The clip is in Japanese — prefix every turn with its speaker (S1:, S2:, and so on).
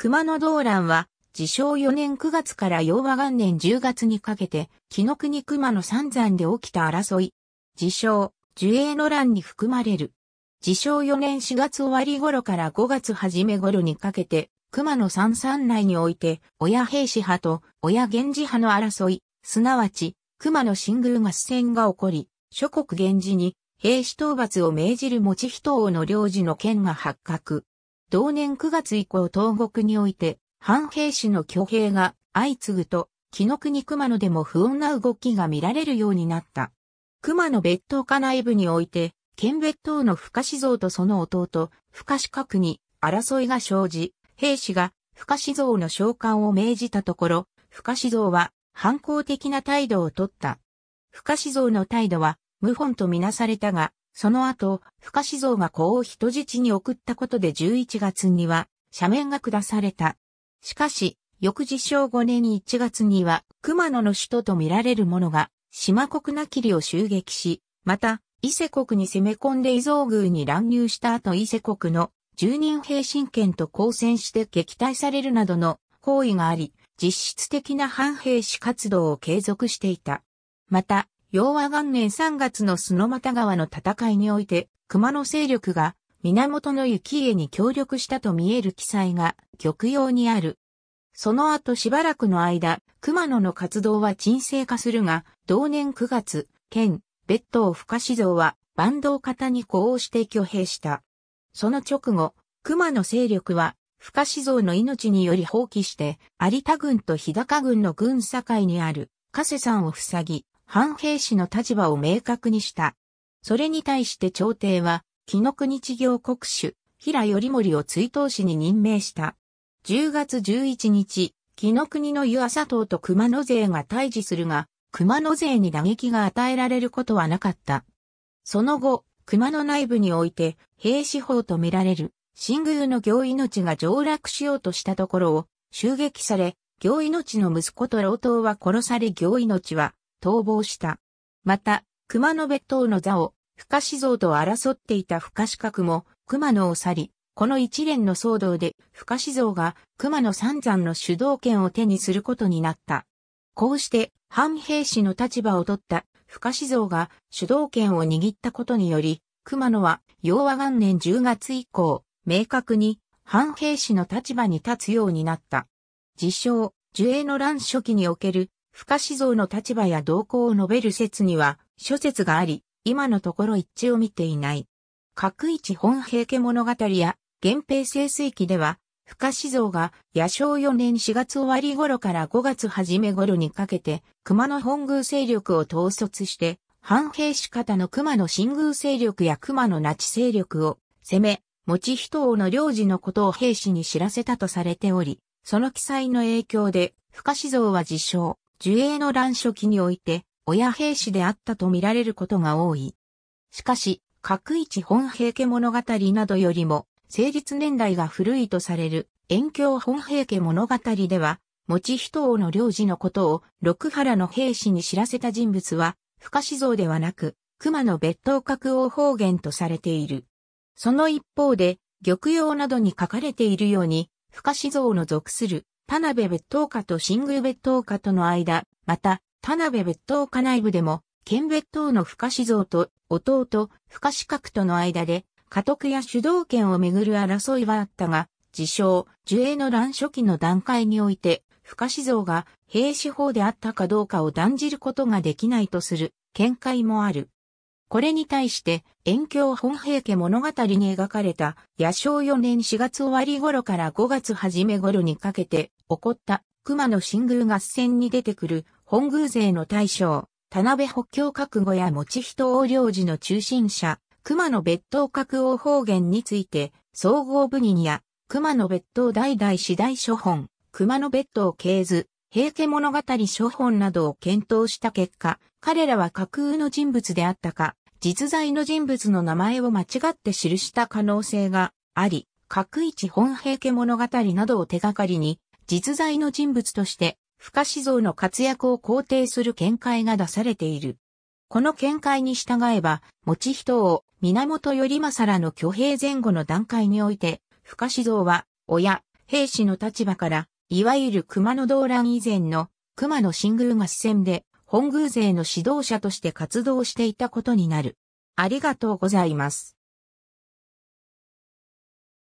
S1: 熊野動乱は、自称4年9月から洋和元年10月にかけて、紀の国熊野三山で起きた争い。自称、樹影の乱に含まれる。自称4年4月終わり頃から5月初め頃にかけて、熊野三山内において、親兵士派と親源氏派の争い、すなわち、熊野新宮合戦が起こり、諸国源氏に、兵士討伐を命じる持ち人王の領事の件が発覚。同年9月以降東国において、藩兵士の挙兵が相次ぐと、木の国熊野でも不穏な動きが見られるようになった。熊野別当家内部において、県別当の深志像とその弟、深志角に争いが生じ、兵士が深志像の召喚を命じたところ、深志像は反抗的な態度をとった。深志像の態度は、謀反とみなされたが、その後、深志蔵が子を人質に送ったことで11月には、斜面が下された。しかし、翌日正5年1月には、熊野の首都と見られる者が、島国なきりを襲撃し、また、伊勢国に攻め込んで伊蔵宮に乱入した後伊勢国の住人平身権と交戦して撃退されるなどの行為があり、実質的な反兵士活動を継続していた。また、要和元年3月の砂又川の戦いにおいて、熊野勢力が源の幸家に協力したと見える記載が玉葉にある。その後しばらくの間、熊野の活動は沈静化するが、同年9月、県、別当深志蔵は、坂東方に呼応して挙兵した。その直後、熊野勢力は、深志蔵の命により放棄して、有田軍と日高軍の軍境にある、加瀬山を塞ぎ、半兵士の立場を明確にした。それに対して朝廷は、木の国事業国主、平頼盛を追悼士に任命した。10月11日、木の国の湯浅党と熊野勢が対峙するが、熊野勢に打撃が与えられることはなかった。その後、熊野内部において、兵士法とみられる、新宮の行命が上落しようとしたところを、襲撃され、行命の息子と老頭は殺され行命は、逃亡した。また、熊野別当の座を、深志像と争っていた深志覚も、熊野を去り、この一連の騒動で深志像が熊野三山の主導権を手にすることになった。こうして、反兵士の立場を取った深志像が主導権を握ったことにより、熊野は昭和元年10月以降、明確に反兵士の立場に立つようになった。自称、樹栄の乱初期における不可思像の立場や動向を述べる説には諸説があり、今のところ一致を見ていない。各一本平家物語や源平清水記では、不可思像が夜生4年4月終わり頃から5月初め頃にかけて、熊野本宮勢力を統率して、半兵氏方の熊野新宮勢力や熊野那智勢力を攻め、持人王の領事のことを兵士に知らせたとされており、その記載の影響で、不可思像は自称、寿影の乱初期において、親兵士であったと見られることが多い。しかし、各一本平家物語などよりも、成立年代が古いとされる、遠京本平家物語では、持人王の領事のことを六原の兵士に知らせた人物は、不可思像ではなく、熊の別当格王方言とされている。その一方で、玉葉などに書かれているように、不可思像の属する田辺別当家と新宮別当家との間、また、田辺別当家内部でも、県別当の深志像と弟、深志覚との間で、家督や主導権をめぐる争いはあったが、自称、樹栄の乱初期の段階において、深志像が兵士法であったかどうかを断じることができないとする見解もある。これに対して、遠京本平家物語に描かれた、夜生4年4月終わり頃から5月初め頃にかけて、起こった熊野新宮合戦に出てくる本宮勢の大将、田辺北京覚悟や持ち人王領事の中心者、熊野別当覚王方言について、総合部人や、熊野別当代々次第諸本、熊野別当系図、平家物語諸本などを検討した結果、彼らは架空の人物であったか、実在の人物の名前を間違って記した可能性があり、各一本平家物語などを手がかりに、実在の人物として、不可思像の活躍を肯定する見解が出されている。この見解に従えば、持人を源頼政らの挙兵前後の段階において、不可思像は、親、兵士の立場から、いわゆる熊野動乱以前の熊野新宮合戦で、本宮勢の指導者として活動していたことになる。ありがとうございます。